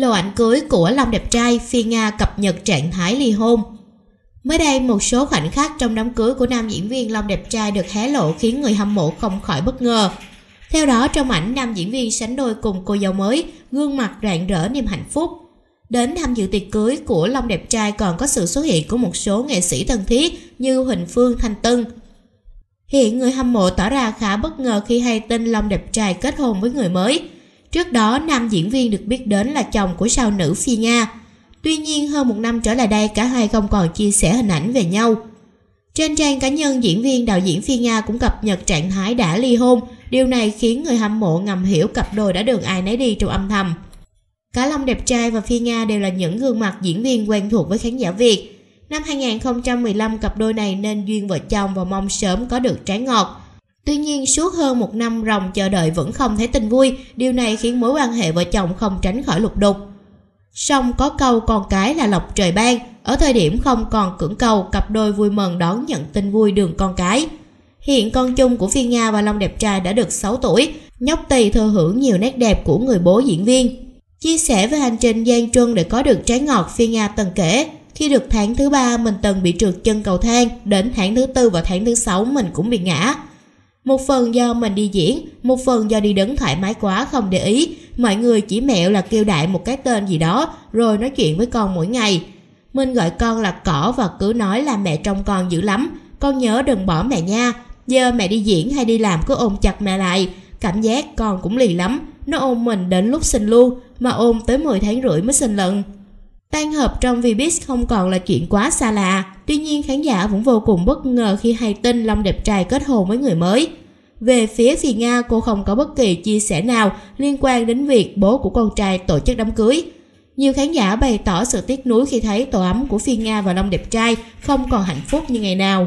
lô ảnh cưới của Long đẹp trai Phi Nga cập nhật trạng thái ly hôn. Mới đây, một số khoảnh khắc trong đám cưới của nam diễn viên Long đẹp trai được hé lộ khiến người hâm mộ không khỏi bất ngờ. Theo đó, trong ảnh nam diễn viên sánh đôi cùng cô dâu mới, gương mặt rạng rỡ niềm hạnh phúc. Đến tham dự tiệc cưới của Long đẹp trai còn có sự xuất hiện của một số nghệ sĩ thân thiết như Huỳnh Phương Thanh Tân. Hiện người hâm mộ tỏ ra khá bất ngờ khi hay tin Long đẹp trai kết hôn với người mới – Trước đó, nam diễn viên được biết đến là chồng của sao nữ Phi Nga. Tuy nhiên, hơn một năm trở lại đây, cả hai không còn chia sẻ hình ảnh về nhau. Trên trang cá nhân, diễn viên đạo diễn Phi Nga cũng cập nhật trạng thái đã ly hôn. Điều này khiến người hâm mộ ngầm hiểu cặp đôi đã đường ai nấy đi trong âm thầm. Cả Long đẹp trai và Phi Nga đều là những gương mặt diễn viên quen thuộc với khán giả Việt. Năm 2015, cặp đôi này nên duyên vợ chồng và mong sớm có được trái ngọt. Tuy nhiên suốt hơn một năm rồng chờ đợi vẫn không thấy tình vui, điều này khiến mối quan hệ vợ chồng không tránh khỏi lục đục. Song có câu con cái là lộc trời ban, ở thời điểm không còn cưỡng cầu cặp đôi vui mừng đón nhận tin vui đường con cái. Hiện con chung của Phi Nga và Long Đẹp Trai đã được 6 tuổi, nhóc tỳ thừa hưởng nhiều nét đẹp của người bố diễn viên. Chia sẻ về hành trình gian truân để có được trái ngọt Phi Nga từng kể, khi được tháng thứ ba mình từng bị trượt chân cầu thang, đến tháng thứ tư và tháng thứ sáu mình cũng bị ngã. Một phần do mình đi diễn, một phần do đi đứng thoải mái quá không để ý. Mọi người chỉ mẹo là kêu đại một cái tên gì đó rồi nói chuyện với con mỗi ngày. Minh gọi con là cỏ và cứ nói là mẹ trông con dữ lắm. Con nhớ đừng bỏ mẹ nha. Giờ mẹ đi diễn hay đi làm cứ ôm chặt mẹ lại. Cảm giác con cũng lì lắm. Nó ôm mình đến lúc sinh luôn mà ôm tới 10 tháng rưỡi mới sinh lần. Tan hợp trong Vbiz không còn là chuyện quá xa lạ, tuy nhiên khán giả vẫn vô cùng bất ngờ khi hay tin Long đẹp trai kết hôn với người mới. Về phía phi Nga, cô không có bất kỳ chia sẻ nào liên quan đến việc bố của con trai tổ chức đám cưới. Nhiều khán giả bày tỏ sự tiếc nuối khi thấy tổ ấm của phi Nga và Long đẹp trai không còn hạnh phúc như ngày nào.